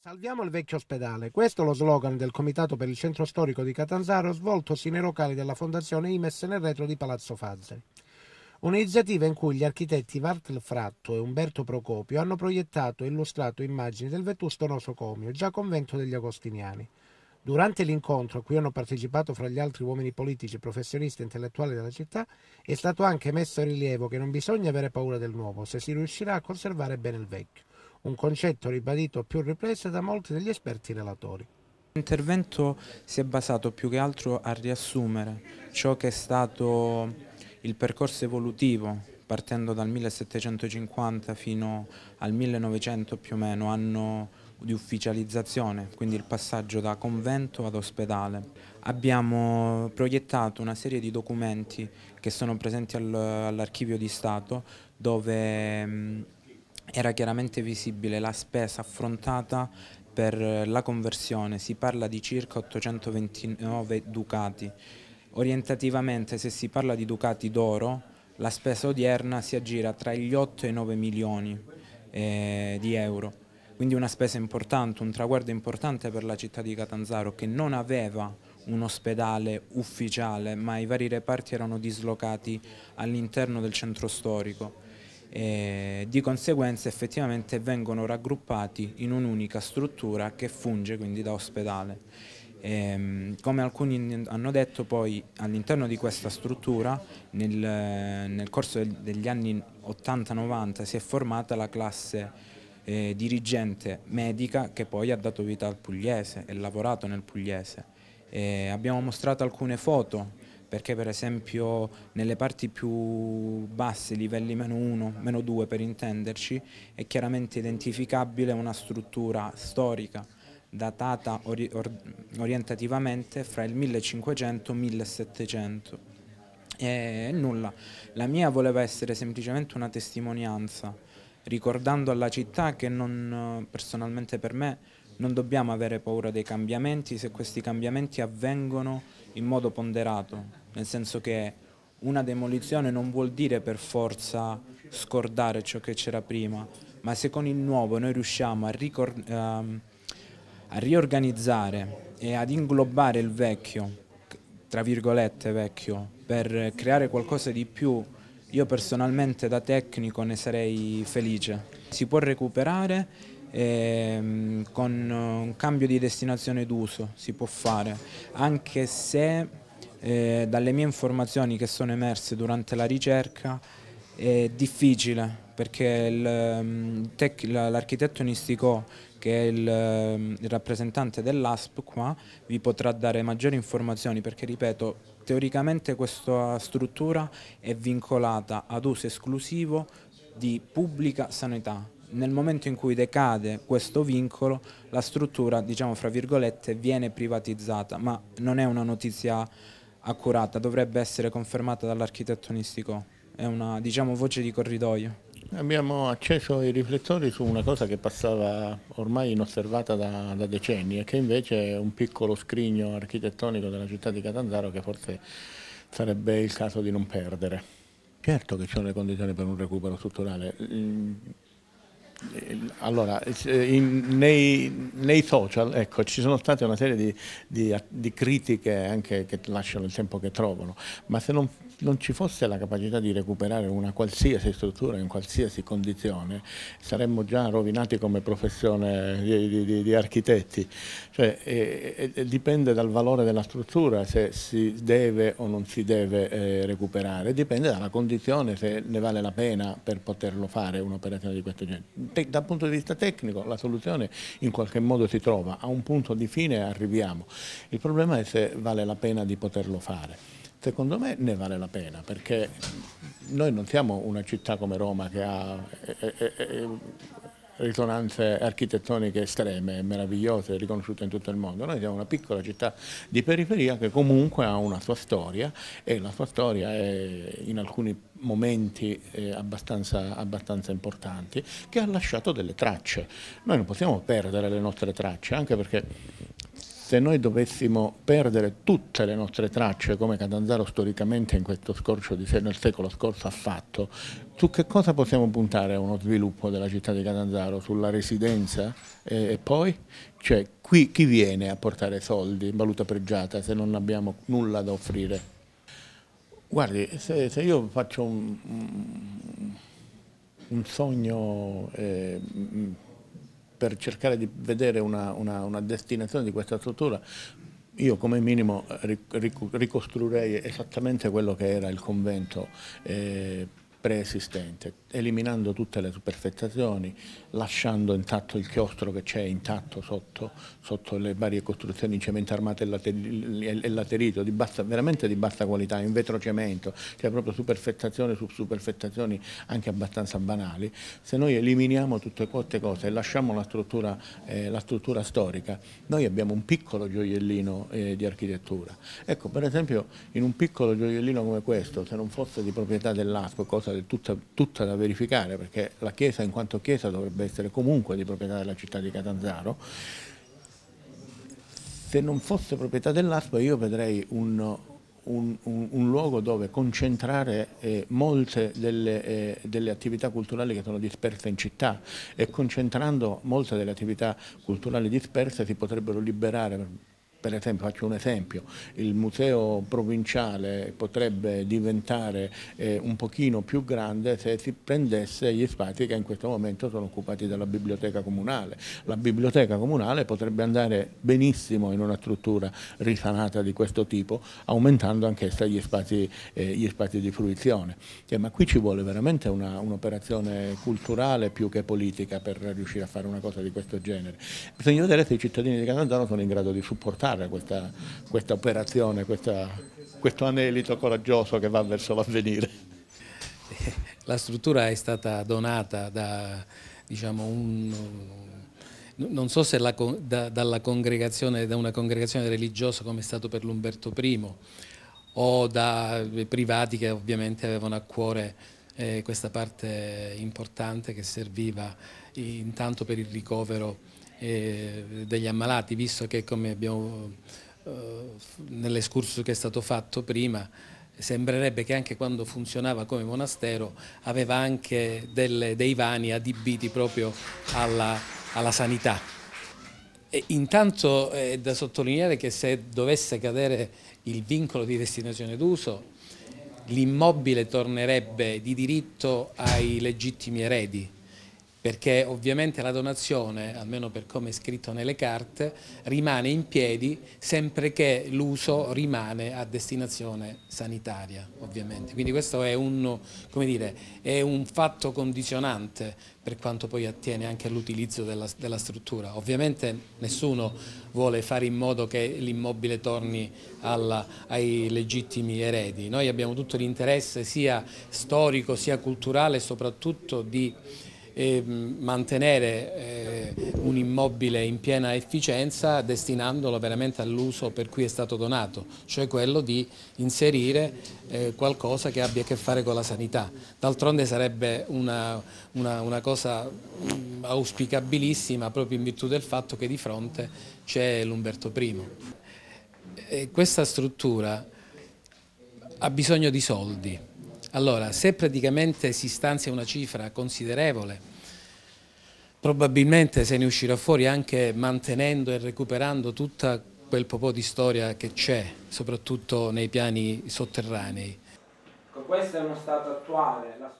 Salviamo il vecchio ospedale. Questo è lo slogan del Comitato per il Centro Storico di Catanzaro svoltosi nei locali della Fondazione IMES nel retro di Palazzo Fazzari. Un'iniziativa in cui gli architetti Vartel Fratto e Umberto Procopio hanno proiettato e illustrato immagini del vetusto nosocomio, già convento degli Agostiniani. Durante l'incontro, a cui hanno partecipato fra gli altri uomini politici, professionisti e intellettuali della città, è stato anche messo in rilievo che non bisogna avere paura del nuovo se si riuscirà a conservare bene il vecchio un concetto ribadito più riprese da molti degli esperti relatori. L'intervento si è basato più che altro a riassumere ciò che è stato il percorso evolutivo partendo dal 1750 fino al 1900 più o meno, anno di ufficializzazione, quindi il passaggio da convento ad ospedale. Abbiamo proiettato una serie di documenti che sono presenti all'archivio di Stato dove era chiaramente visibile la spesa affrontata per la conversione, si parla di circa 829 ducati. Orientativamente se si parla di ducati d'oro, la spesa odierna si aggira tra gli 8 e i 9 milioni eh, di euro. Quindi una spesa importante, un traguardo importante per la città di Catanzaro che non aveva un ospedale ufficiale, ma i vari reparti erano dislocati all'interno del centro storico e di conseguenza effettivamente vengono raggruppati in un'unica struttura che funge quindi da ospedale. E, ehm, come alcuni hanno detto poi all'interno di questa struttura nel, nel corso degli anni 80-90 si è formata la classe eh, dirigente medica che poi ha dato vita al pugliese e lavorato nel pugliese. E abbiamo mostrato alcune foto perché per esempio nelle parti più basse, livelli meno 1, meno 2 per intenderci, è chiaramente identificabile una struttura storica datata ori or orientativamente fra il 1500 e il 1700. E nulla, la mia voleva essere semplicemente una testimonianza, ricordando alla città che non, personalmente per me non dobbiamo avere paura dei cambiamenti se questi cambiamenti avvengono in modo ponderato, nel senso che una demolizione non vuol dire per forza scordare ciò che c'era prima, ma se con il nuovo noi riusciamo a, ehm, a riorganizzare e ad inglobare il vecchio, tra virgolette vecchio, per creare qualcosa di più, io personalmente da tecnico ne sarei felice. Si può recuperare ehm, con eh, un cambio di destinazione d'uso si può fare, anche se eh, dalle mie informazioni che sono emerse durante la ricerca è difficile perché ehm, l'architetto Nisticò, che è il, ehm, il rappresentante dell'ASP qua, vi potrà dare maggiori informazioni perché, ripeto, teoricamente questa struttura è vincolata ad uso esclusivo di pubblica sanità, nel momento in cui decade questo vincolo la struttura, diciamo fra virgolette, viene privatizzata, ma non è una notizia accurata, dovrebbe essere confermata dall'architettonistico, è una diciamo, voce di corridoio. Abbiamo acceso i riflettori su una cosa che passava ormai inosservata da, da, decenni e che invece è un piccolo scrigno architettonico della città di Catanzaro che forse sarebbe il caso di non perdere. Certo che ci sono le condizioni per un recupero strutturale allora, in, nei, nei, social ecco, ci sono state una serie di, di, di critiche anche che lasciano il tempo che trovano, ma se non non ci fosse la capacità di recuperare una qualsiasi struttura in qualsiasi condizione, saremmo già rovinati come professione di, di, di architetti. Cioè, eh, eh, dipende dal valore della struttura se si deve o non si deve eh, recuperare, dipende dalla condizione se ne vale la pena per poterlo fare un'operazione di questo genere. Te, dal punto di vista tecnico la soluzione in qualche modo si trova, a un punto di fine arriviamo. Il problema è se vale la pena di poterlo fare secondo me ne vale la pena perché noi non siamo una città come Roma che ha eh, eh, eh, risonanze architettoniche estreme, meravigliose, riconosciute in tutto il mondo. Noi siamo una piccola città di periferia che comunque ha una sua storia e la sua storia è in alcuni momenti abbastanza, abbastanza importanti che ha lasciato delle tracce. Noi non possiamo perdere le nostre tracce anche perché se noi dovessimo perdere tutte le nostre tracce, come Catanzaro storicamente in questo scorcio di, nel secolo scorso ha fatto, su che cosa possiamo puntare a uno sviluppo della città di Catanzaro? Sulla residenza? E, e poi? Cioè, qui chi viene a portare soldi, in valuta pregiata, se non abbiamo nulla da offrire? Guardi, se, se io faccio un, un sogno... Eh, per cercare di vedere una, una, una destinazione di questa struttura io come minimo ricostruirei esattamente quello che era il convento eh, preesistente eliminando tutte le superfettazioni, lasciando intatto il chiostro che c'è intatto sotto, sotto, le varie costruzioni in cemento armato e laterito, di bassa, veramente di bassa qualità, in vetrocemento, cioè proprio superfettazioni su superfettazioni anche abbastanza banali, se noi eliminiamo tutte queste cose e lasciamo la struttura, eh, la struttura storica, noi abbiamo un piccolo gioiellino eh, di architettura. Ecco, per esempio in un piccolo gioiellino come questo, se non fosse di proprietà dell'ASCO, cosa tutta, tutta da verificare, perché la chiesa in quanto chiesa dovrebbe essere comunque di proprietà della città di Catanzaro, se non fosse proprietà dell'ASPA io vedrei un, un, un, un luogo dove concentrare eh, molte delle, eh, delle, attività culturali che sono disperse in città e concentrando molte delle attività culturali disperse si potrebbero liberare per esempio, faccio un esempio, il museo provinciale potrebbe diventare eh, un pochino più grande se si prendesse gli spazi che in questo momento sono occupati dalla biblioteca comunale. La biblioteca comunale potrebbe andare benissimo in una struttura risanata di questo tipo, aumentando anch'essa gli, eh, gli, spazi di fruizione. Cioè, ma qui ci vuole veramente un'operazione un culturale più che politica per riuscire a fare una cosa di questo genere. Bisogna vedere se i cittadini di Catanzaro sono in grado di supportare fare questa, questa operazione, questa, questo anelito coraggioso che va verso l'avvenire. La struttura è stata donata da diciamo, un, non so se la, da, dalla congregazione, da una congregazione religiosa come è stato per l'Umberto I o da privati che ovviamente avevano a cuore eh, questa parte importante che serviva intanto per il ricovero degli ammalati, visto che come abbiamo eh, nell'escurso che è stato fatto prima, sembrerebbe che anche quando funzionava come monastero aveva anche delle, dei vani adibiti proprio alla, alla sanità. E intanto è da sottolineare che se dovesse cadere il vincolo di destinazione d'uso, l'immobile tornerebbe di diritto ai legittimi eredi, perché ovviamente la donazione, almeno per come è scritto nelle carte, rimane in piedi sempre che l'uso rimane a destinazione sanitaria, ovviamente. Quindi questo è un, dire, è un fatto condizionante per quanto poi attiene anche all'utilizzo della, della struttura. Ovviamente nessuno vuole fare in modo che l'immobile torni alla, ai legittimi eredi. Noi abbiamo tutto l'interesse sia storico sia culturale, soprattutto di e mm, mantenere eh, un immobile in piena efficienza destinandolo veramente all'uso per cui è stato donato, cioè quello di inserire eh, qualcosa che abbia a che fare con la sanità. D'altronde sarebbe una, una, una cosa mm, auspicabilissima proprio in virtù del fatto che di fronte c'è l'Umberto I. E questa struttura ha bisogno di soldi allora, se praticamente si stanzia una cifra considerevole, probabilmente se ne uscirà fuori anche mantenendo e recuperando tutta quel po' di storia che c'è, soprattutto nei piani sotterranei. Ecco, Questo è uno stato attuale. La...